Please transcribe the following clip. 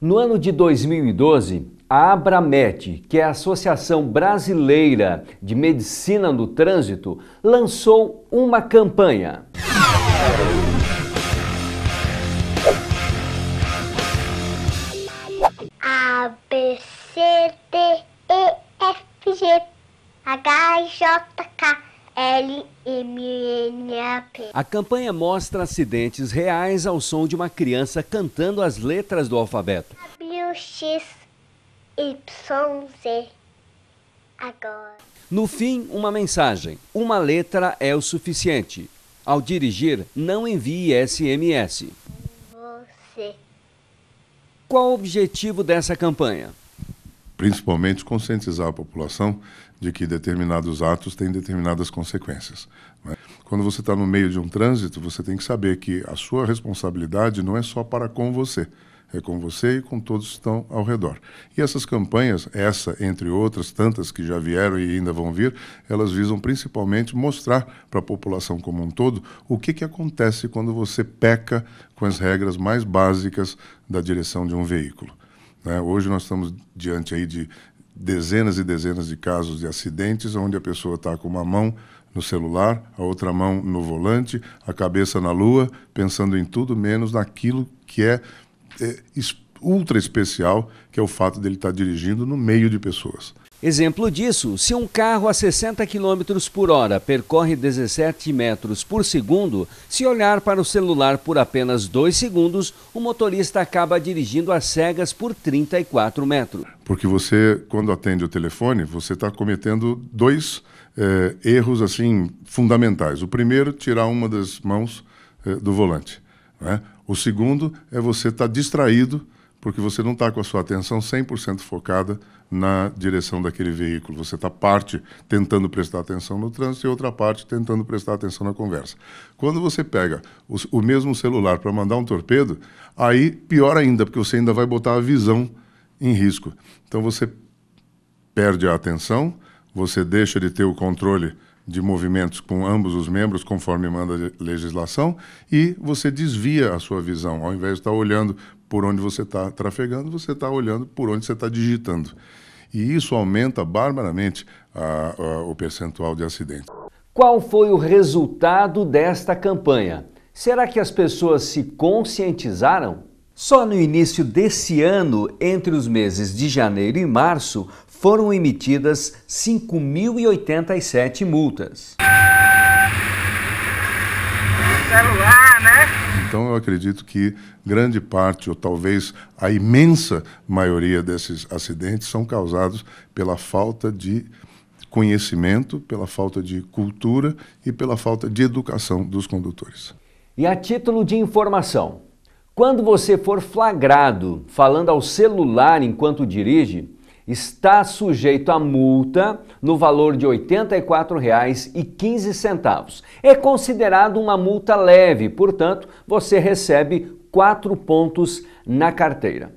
No ano de 2012, a Abramet, que é a Associação Brasileira de Medicina no Trânsito, lançou uma campanha. A, B, C, D, E, F, G, H, J, K. L M N A P. A campanha mostra acidentes reais ao som de uma criança cantando as letras do alfabeto. Y X Z. Agora. No fim, uma mensagem. Uma letra é o suficiente. Ao dirigir, não envie SMS. Você. Qual o objetivo dessa campanha? principalmente conscientizar a população de que determinados atos têm determinadas consequências. Né? Quando você está no meio de um trânsito, você tem que saber que a sua responsabilidade não é só para com você, é com você e com todos que estão ao redor. E essas campanhas, essa entre outras tantas que já vieram e ainda vão vir, elas visam principalmente mostrar para a população como um todo o que, que acontece quando você peca com as regras mais básicas da direção de um veículo. Né? Hoje nós estamos diante aí de dezenas e dezenas de casos de acidentes onde a pessoa está com uma mão no celular, a outra mão no volante, a cabeça na lua, pensando em tudo menos naquilo que é, é ultra especial, que é o fato dele estar tá dirigindo no meio de pessoas. Exemplo disso, se um carro a 60 km por hora percorre 17 metros por segundo, se olhar para o celular por apenas 2 segundos, o motorista acaba dirigindo às cegas por 34 metros. Porque você, quando atende o telefone, você está cometendo dois é, erros assim fundamentais. O primeiro, tirar uma das mãos é, do volante. Né? O segundo é você estar tá distraído porque você não está com a sua atenção 100% focada na direção daquele veículo. Você está parte tentando prestar atenção no trânsito e outra parte tentando prestar atenção na conversa. Quando você pega os, o mesmo celular para mandar um torpedo, aí pior ainda, porque você ainda vai botar a visão em risco. Então você perde a atenção, você deixa de ter o controle de movimentos com ambos os membros, conforme manda a legislação, e você desvia a sua visão. Ao invés de estar tá olhando por onde você está trafegando, você está olhando por onde você está digitando. E isso aumenta barbaramente a, a, o percentual de acidentes. Qual foi o resultado desta campanha? Será que as pessoas se conscientizaram? Só no início desse ano, entre os meses de janeiro e março, foram emitidas 5.087 multas. Celular, né? Então, eu acredito que grande parte, ou talvez a imensa maioria desses acidentes, são causados pela falta de conhecimento, pela falta de cultura e pela falta de educação dos condutores. E a título de informação, quando você for flagrado falando ao celular enquanto dirige, está sujeito a multa no valor de R$ 84,15. É considerado uma multa leve, portanto, você recebe quatro pontos na carteira.